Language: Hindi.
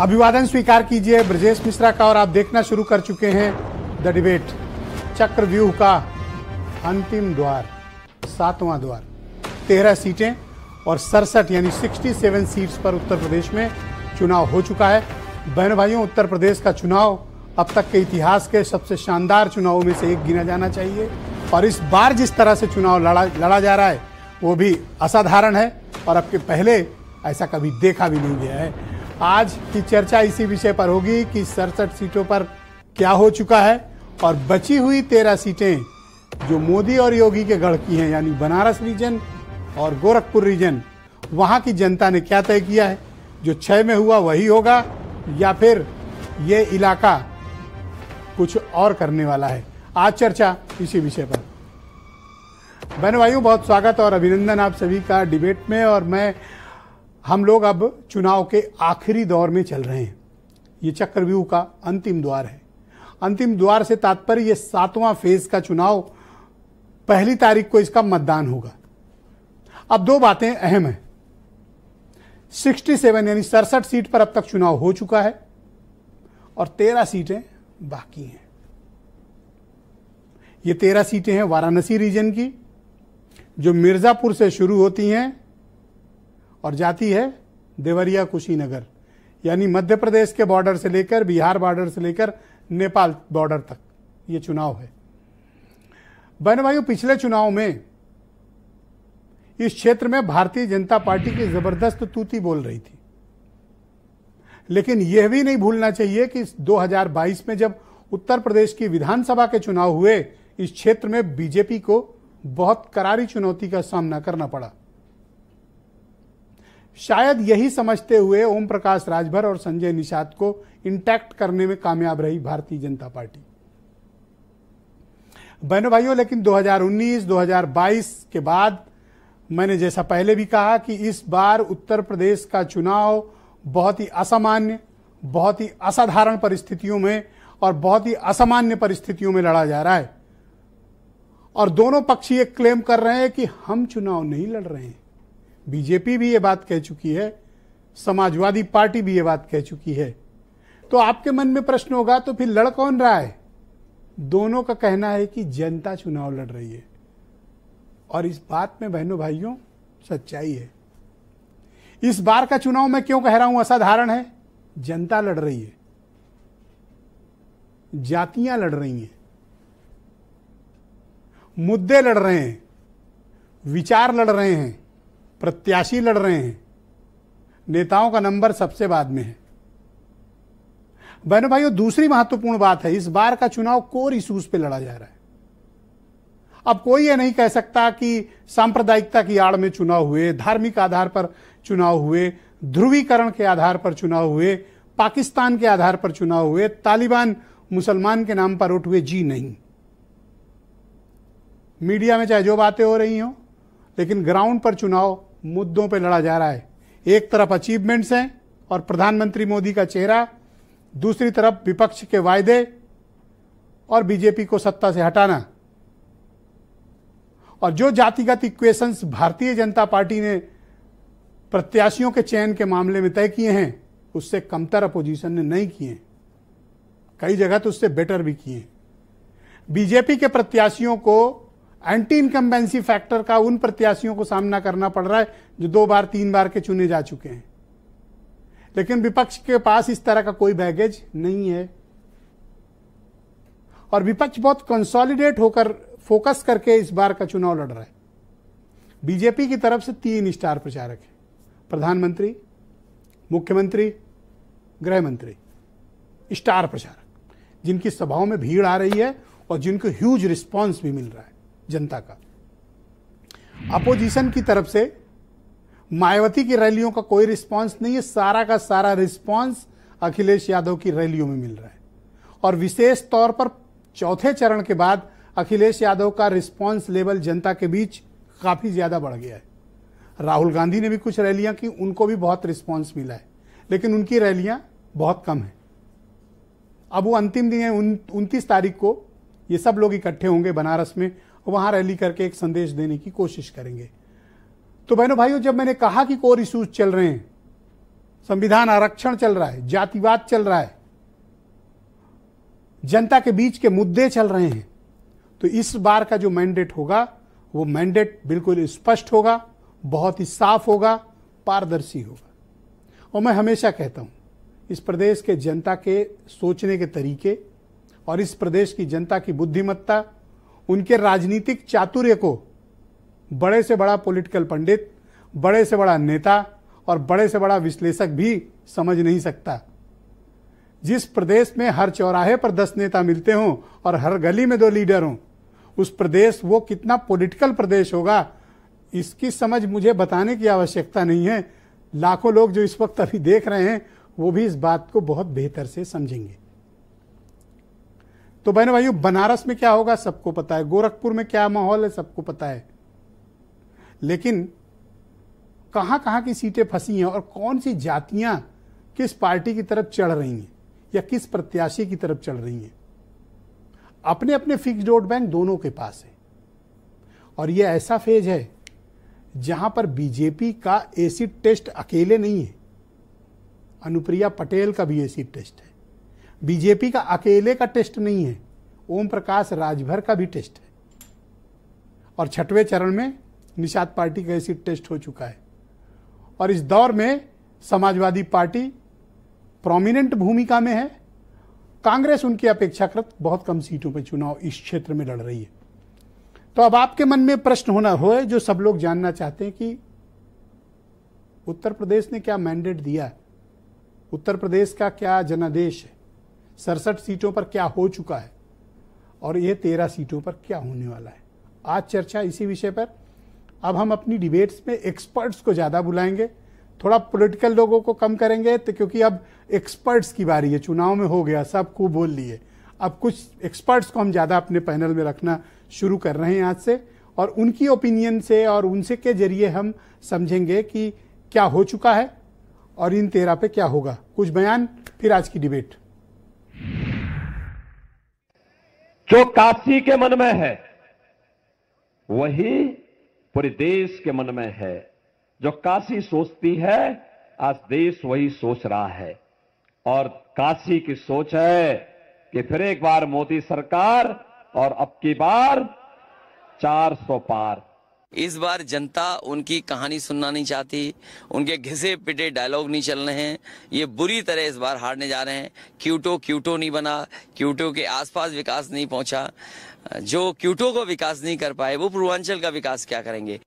अभिवादन स्वीकार कीजिए ब्रजेश मिश्रा का और आप देखना शुरू कर चुके हैं द डिबेट चक्रव्यूह का अंतिम द्वार सातवां द्वार तेरह सीटें और सड़सठ यानी सिक्सटी सेवन सीट पर उत्तर प्रदेश में चुनाव हो चुका है बहन भाइयों उत्तर प्रदेश का चुनाव अब तक के इतिहास के सबसे शानदार चुनावों में से एक गिना जाना चाहिए और इस बार जिस तरह से चुनाव लड़ा लड़ा जा रहा है वो भी असाधारण है और अब के पहले ऐसा कभी देखा भी नहीं गया है आज की चर्चा इसी विषय पर होगी कि सड़सठ सीटों पर क्या हो चुका है और बची हुई तेरह सीटें जो मोदी और योगी के गढ़ की हैं यानी बनारस रीजन और गोरखपुर रीजन वहाँ की जनता ने क्या तय किया है जो छः में हुआ वही होगा या फिर ये इलाका कुछ और करने वाला है आज चर्चा इसी विषय पर बहन भाइयों बहुत स्वागत और अभिनंदन आप सभी का डिबेट में और मैं हम लोग अब चुनाव के आखिरी दौर में चल रहे हैं ये चक्रव्यूह का अंतिम द्वार है अंतिम द्वार से तात्पर्य ये सातवां फेज का चुनाव पहली तारीख को इसका मतदान होगा अब दो बातें अहम हैं 67 यानी सड़सठ सीट पर अब तक चुनाव हो चुका है और 13 सीटें बाकी हैं ये 13 सीटें हैं वाराणसी रीजन की जो मिर्जापुर से शुरू होती हैं और जाती है देवरिया कुशीनगर यानी मध्य प्रदेश के बॉर्डर से लेकर बिहार बॉर्डर से लेकर नेपाल बॉर्डर तक ये चुनाव है बहन भाइयों पिछले चुनाव में इस क्षेत्र में भारतीय जनता पार्टी की जबरदस्त तूती बोल रही थी लेकिन यह भी नहीं भूलना चाहिए कि 2022 में जब उत्तर प्रदेश की विधानसभा के चुनाव हुए इस क्षेत्र में बीजेपी को बहुत करारी चुनौती का सामना करना पड़ा शायद यही समझते हुए ओम प्रकाश राजभर और संजय निषाद को इंटैक्ट करने में कामयाब रही भारतीय जनता पार्टी बहनों भाइयों लेकिन 2019 2022 के बाद मैंने जैसा पहले भी कहा कि इस बार उत्तर प्रदेश का चुनाव बहुत ही असामान्य बहुत ही असाधारण परिस्थितियों में और बहुत ही असामान्य परिस्थितियों में लड़ा जा रहा है और दोनों पक्ष ये क्लेम कर रहे हैं कि हम चुनाव नहीं लड़ रहे हैं बीजेपी भी ये बात कह चुकी है समाजवादी पार्टी भी ये बात कह चुकी है तो आपके मन में प्रश्न होगा तो फिर लड़ कौन रहा है दोनों का कहना है कि जनता चुनाव लड़ रही है और इस बात में बहनों भाइयों सच्चाई है इस बार का चुनाव मैं क्यों कह रहा हूं असाधारण है जनता लड़ रही है जातियां लड़ रही हैं मुद्दे लड़ रहे हैं विचार लड़ रहे हैं प्रत्याशी लड़ रहे हैं नेताओं का नंबर सबसे बाद में है बहनों भाइयों दूसरी महत्वपूर्ण बात है इस बार का चुनाव कोर इशूज पे लड़ा जा रहा है अब कोई यह नहीं कह सकता कि सांप्रदायिकता की आड़ में चुनाव हुए धार्मिक आधार पर चुनाव हुए ध्रुवीकरण के आधार पर चुनाव हुए पाकिस्तान के आधार पर चुनाव हुए तालिबान मुसलमान के नाम पर उठ हुए जी नहीं मीडिया में चाहे जो बातें हो रही हो लेकिन ग्राउंड पर चुनाव मुद्दों पर लड़ा जा रहा है एक तरफ अचीवमेंट्स हैं और प्रधानमंत्री मोदी का चेहरा दूसरी तरफ विपक्ष के वायदे और बीजेपी को सत्ता से हटाना और जो जातिगत इक्वेशंस भारतीय जनता पार्टी ने प्रत्याशियों के चयन के मामले में तय किए हैं उससे कमतर अपोजिशन ने नहीं किए कई जगह तो उससे बेटर भी किए बीजेपी के प्रत्याशियों को एंटी इनकम्बेंसी फैक्टर का उन प्रत्याशियों को सामना करना पड़ रहा है जो दो बार तीन बार के चुने जा चुके हैं लेकिन विपक्ष के पास इस तरह का कोई बैगेज नहीं है और विपक्ष बहुत कंसोलिडेट होकर फोकस करके इस बार का चुनाव लड़ रहा है बीजेपी की तरफ से तीन स्टार प्रचारक हैं प्रधानमंत्री मुख्यमंत्री गृहमंत्री स्टार प्रचारक जिनकी सभाओं में भीड़ आ रही है और जिनको ह्यूज रिस्पांस भी मिल रहा है जनता का अपोजिशन की तरफ से मायावती की रैलियों का कोई रिस्पांस नहीं है सारा का सारा रिस्पांस अखिलेश यादव की रैलियों में मिल रहा है और विशेष तौर पर चौथे चरण के बाद अखिलेश यादव का रिस्पांस लेवल जनता के बीच काफ़ी ज़्यादा बढ़ गया है राहुल गांधी ने भी कुछ रैलियां की उनको भी बहुत रिस्पांस मिला है लेकिन उनकी रैलियां बहुत कम है अब वो अंतिम दिन है उनतीस तारीख को ये सब लोग इकट्ठे होंगे बनारस में वहाँ रैली करके एक संदेश देने की कोशिश करेंगे तो बहनों भाइयों जब मैंने कहा कि कोर इशूज चल रहे हैं संविधान आरक्षण चल रहा है जातिवाद चल रहा है जनता के बीच के मुद्दे चल रहे हैं तो इस बार का जो मैंडेट होगा वो मैंडेट बिल्कुल स्पष्ट होगा बहुत ही साफ होगा पारदर्शी होगा और मैं हमेशा कहता हूं इस प्रदेश के जनता के सोचने के तरीके और इस प्रदेश की जनता की बुद्धिमत्ता उनके राजनीतिक चातुर्य को बड़े से बड़ा पॉलिटिकल पंडित बड़े से बड़ा नेता और बड़े से बड़ा विश्लेषक भी समझ नहीं सकता जिस प्रदेश में हर चौराहे पर दस नेता मिलते हों और हर गली में दो लीडर हों उस प्रदेश वो कितना पॉलिटिकल प्रदेश होगा इसकी समझ मुझे बताने की आवश्यकता नहीं है लाखों लोग जो इस वक्त अभी देख रहे हैं वो भी इस बात को बहुत बेहतर से समझेंगे तो बहन भाइयों बनारस में क्या होगा सबको पता है गोरखपुर में क्या माहौल है सबको पता है लेकिन कहां कहां की सीटें फंसी हैं और कौन सी जातियां किस पार्टी की तरफ चढ़ रही हैं या किस प्रत्याशी की तरफ चढ़ रही हैं अपने अपने फिक्स वोट बैंक दोनों के पास है और यह ऐसा फेज है जहां पर बीजेपी का एसिड टेस्ट अकेले नहीं है अनुप्रिया पटेल का भी एसिड टेस्ट है बीजेपी का अकेले का टेस्ट नहीं है ओम प्रकाश राजभर का भी टेस्ट है और छठवें चरण में निषाद पार्टी का ऐसी टेस्ट हो चुका है और इस दौर में समाजवादी पार्टी प्रोमिनेंट भूमिका में है कांग्रेस उनकी अपेक्षाकृत बहुत कम सीटों पर चुनाव इस क्षेत्र में लड़ रही है तो अब आपके मन में प्रश्न होना हो जो सब लोग जानना चाहते हैं कि उत्तर प्रदेश ने क्या मैंडेट दिया उत्तर प्रदेश का क्या जनादेश है सड़सठ सीटों पर क्या हो चुका है और ये तेरह सीटों पर क्या होने वाला है आज चर्चा इसी विषय पर अब हम अपनी डिबेट्स में एक्सपर्ट्स को ज़्यादा बुलाएंगे थोड़ा पॉलिटिकल लोगों को कम करेंगे तो क्योंकि अब एक्सपर्ट्स की बारी है चुनाव में हो गया सब खूब बोल लिए अब कुछ एक्सपर्ट्स को हम ज़्यादा अपने पैनल में रखना शुरू कर रहे हैं आज से और उनकी ओपिनियन से और उनसे के जरिए हम समझेंगे कि क्या हो चुका है और इन तेरह पे क्या होगा कुछ बयान फिर आज की डिबेट जो काशी के मन में है वही पूरे देश के मन में है जो काशी सोचती है आज देश वही सोच रहा है और काशी की सोच है कि फिर एक बार मोदी सरकार और अब की बार 400 पार इस बार जनता उनकी कहानी सुनना नहीं चाहती उनके घिसे पिटे डायलॉग नहीं चल रहे हैं ये बुरी तरह इस बार हारने जा रहे हैं क्यूटो क्यूटो नहीं बना क्यूटो के आसपास विकास नहीं पहुंचा जो क्यूटो को विकास नहीं कर पाए वो पूर्वांचल का विकास क्या करेंगे